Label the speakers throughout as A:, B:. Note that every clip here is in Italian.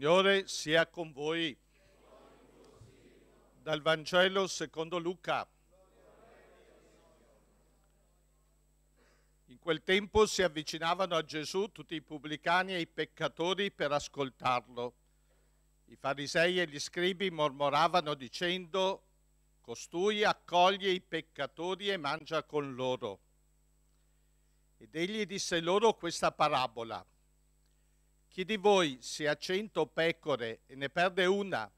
A: Signore sia con voi. Dal Vangelo secondo Luca. In quel tempo si avvicinavano a Gesù tutti i pubblicani e i peccatori per ascoltarlo. I farisei e gli scribi mormoravano dicendo, costui accoglie i peccatori e mangia con loro. Ed egli disse loro questa parabola chi di voi, se ha cento pecore e ne perde una,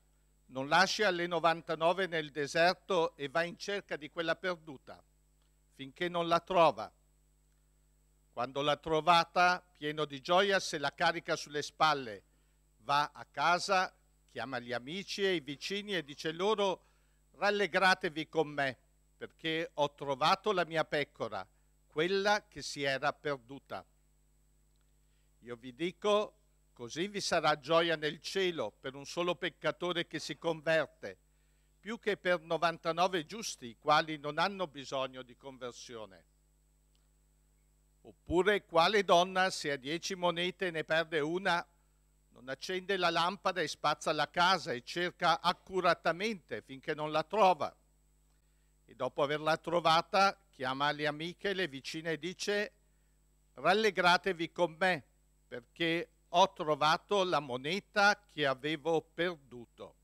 A: non lascia le 99 nel deserto e va in cerca di quella perduta, finché non la trova. Quando l'ha trovata, pieno di gioia, se la carica sulle spalle, va a casa, chiama gli amici e i vicini e dice loro, rallegratevi con me, perché ho trovato la mia pecora, quella che si era perduta. Io vi dico, Così vi sarà gioia nel cielo per un solo peccatore che si converte, più che per 99 giusti, i quali non hanno bisogno di conversione. Oppure quale donna, se ha dieci monete e ne perde una, non accende la lampada e spazza la casa e cerca accuratamente finché non la trova. E dopo averla trovata chiama le amiche, e le vicine e dice rallegratevi con me perché ho trovato la moneta che avevo perduto.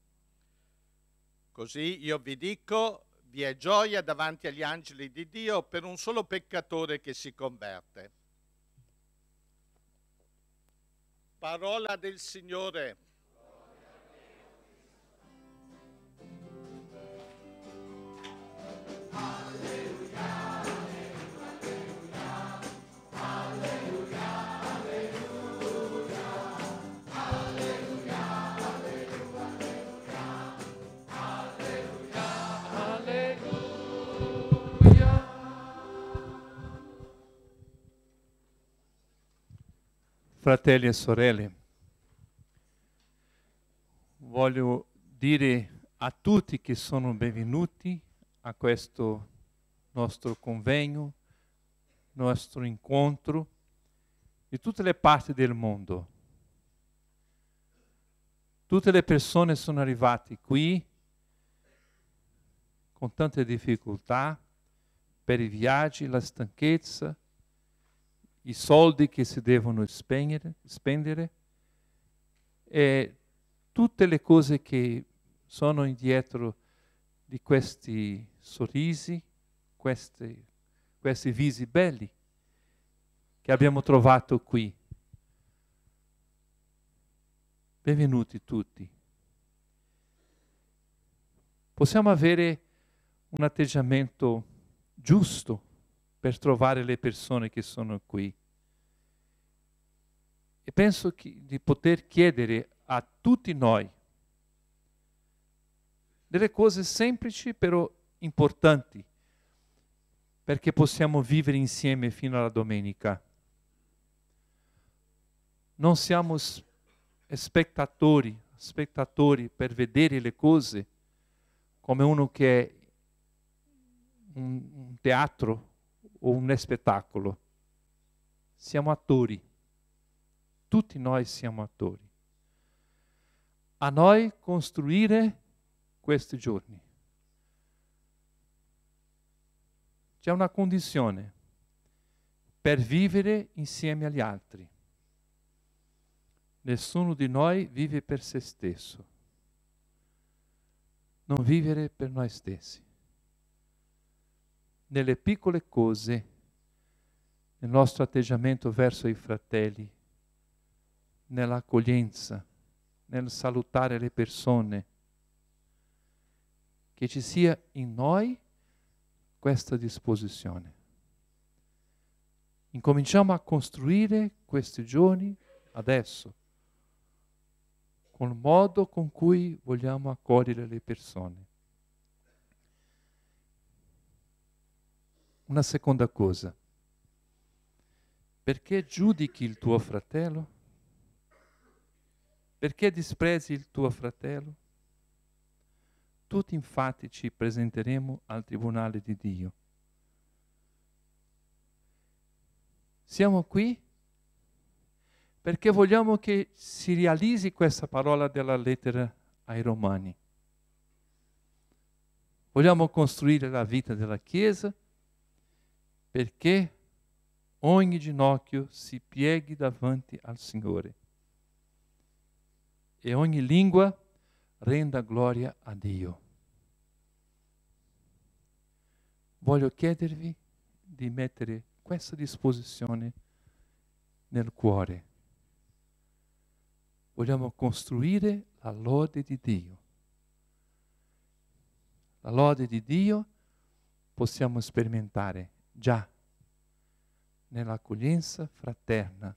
A: Così io vi dico, vi è gioia davanti agli angeli di Dio per un solo peccatore che si converte. Parola del Signore.
B: Fratelli e sorelle, voglio dire a tutti che sono benvenuti a questo nostro convegno, nostro incontro di tutte le parti del mondo. Tutte le persone sono arrivate qui con tante difficoltà per i viaggi, la stanchezza, i soldi che si devono spegnere, spendere e tutte le cose che sono indietro di questi sorrisi, questi, questi visi belli che abbiamo trovato qui. Benvenuti tutti. Possiamo avere un atteggiamento giusto per trovare le persone che sono qui. E penso che, di poter chiedere a tutti noi delle cose semplici però importanti perché possiamo vivere insieme fino alla domenica. Non siamo spettatori, spettatori per vedere le cose come uno che è un, un teatro o un um spettacolo. Siamo attori. Tutti noi siamo attori. A noi costruire questi giorni. C'è una condizione per vivere insieme agli altri. Nessuno di noi vive per se stesso, non vivere per noi stessi nelle piccole cose, nel nostro atteggiamento verso i fratelli, nell'accoglienza, nel salutare le persone, che ci sia in noi questa disposizione. Incominciamo a costruire questi giorni adesso, con il modo con cui vogliamo accogliere le persone. una seconda cosa. Perché giudichi il tuo fratello? Perché disprezzi il tuo fratello? Tutti infatti ci presenteremo al tribunale di Dio. Siamo qui perché vogliamo che si realizzi questa parola della lettera ai Romani. Vogliamo costruire la vita della Chiesa, perché ogni ginocchio si pieghi davanti al Signore e ogni lingua renda gloria a Dio. Voglio chiedervi di mettere questa disposizione nel cuore. Vogliamo costruire la lode di Dio. La lode di Dio possiamo sperimentare già nell'accoglienza fraterna,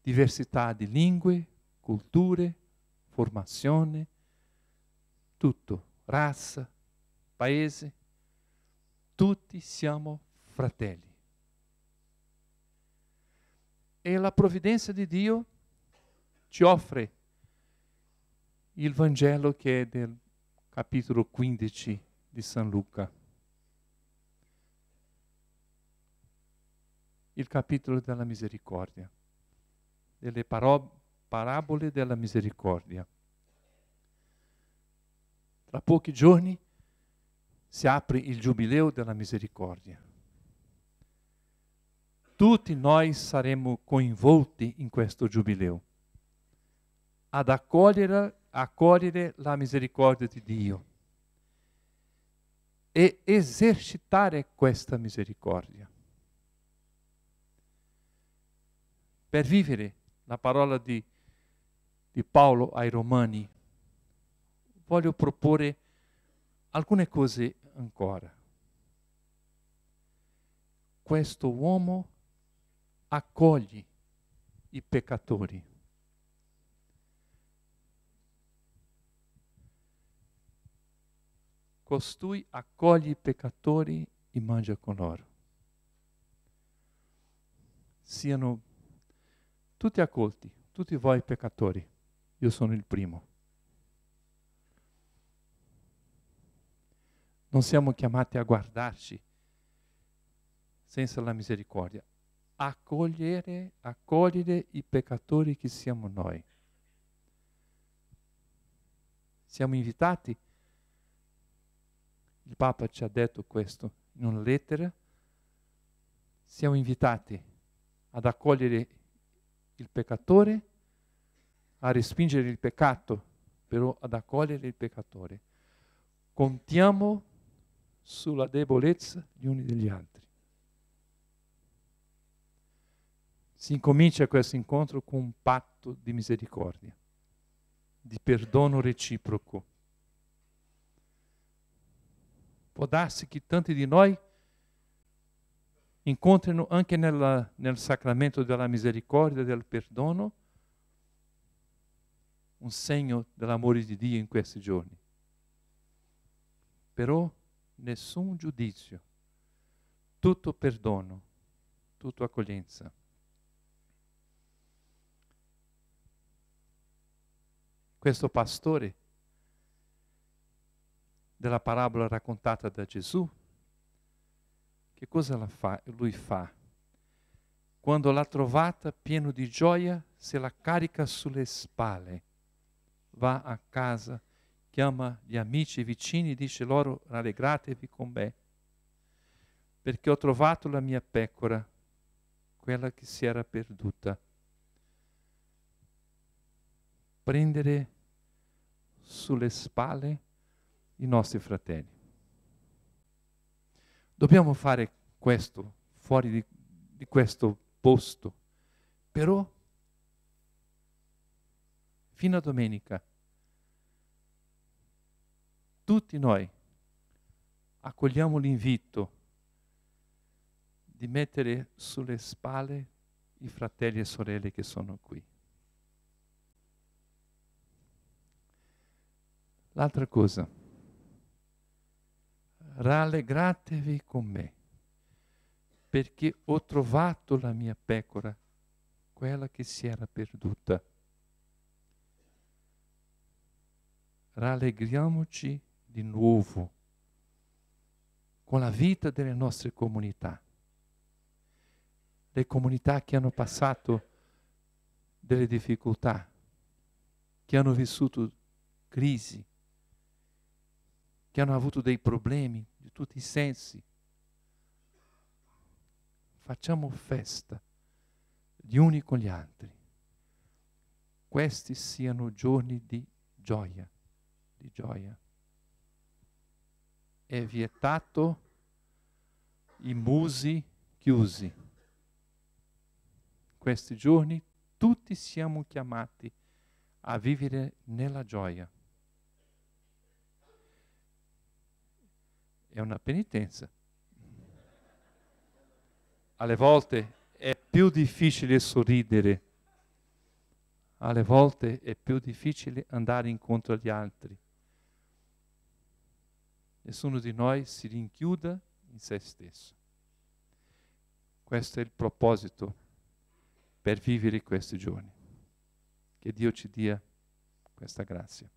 B: diversità di lingue, culture, formazione, tutto, razza, paese, tutti siamo fratelli. E la provvidenza di Dio ci offre il Vangelo che è del capitolo 15 di San Luca. il capitolo della misericordia, delle paro- parabole della misericordia. Tra pochi giorni si apre il giubileo della misericordia. Tutti noi saremo coinvolti in questo giubileo, ad accogliere, accogliere la misericordia di Dio e esercitare questa misericordia. per vivere la parola di, di Paolo ai Romani, voglio proporre alcune cose ancora. Questo uomo accoglie i peccatori. Costui accoglie i peccatori e mangia con loro. Siano tutti accolti, tutti voi peccatori, io sono il primo. Non siamo chiamati a guardarci senza la misericordia, accogliere, accogliere i peccatori che siamo noi. Siamo invitati. Il Papa ci ha detto questo in una lettera. Siamo invitati ad accogliere i peccatori il peccatore a respingere il peccato, però ad accogliere il peccatore. Contiamo sulla debolezza gli uni degli altri. Si incomincia questo incontro con un patto di misericordia, di perdono reciproco. Può darsi che tanti di noi incontrino anche nella, nel sacramento della misericordia del perdono un segno dell'amore di Dio in questi giorni. Però nessun giudizio, tutto perdono, tutto accoglienza. Questo pastore della parabola raccontata da Gesù che cosa fa? lui fa? Quando l'ha trovata pieno di gioia, se la carica sulle spalle, va a casa, chiama gli amici e vicini e dice loro rallegratevi con me, perché ho trovato la mia pecora, quella che si era perduta. Prendere sulle spalle i nostri fratelli. Dobbiamo fare questo, fuori di, di questo posto. Però, fino a domenica, tutti noi accogliamo l'invito di mettere sulle spalle i fratelli e sorelle che sono qui. L'altra cosa rallegratevi con me, perché ho trovato la mia pecora, quella che si era perduta. Rallegriamoci di nuovo con la vita delle nostre comunità, le comunità che hanno passato delle difficoltà, che hanno vissuto crisi, che hanno avuto dei problemi di tutti i sensi. Facciamo festa gli uni con gli altri. Questi siano giorni di gioia, di gioia. È vietato i musi chiusi. Questi giorni tutti siamo chiamati a vivere nella gioia. è una penitenza. Alle volte è più difficile sorridere, alle volte è più difficile andare incontro agli altri. Nessuno di noi si rinchiuda in se stesso. Questo è il proposito per vivere questi giorni. Che Dio ci dia questa grazia.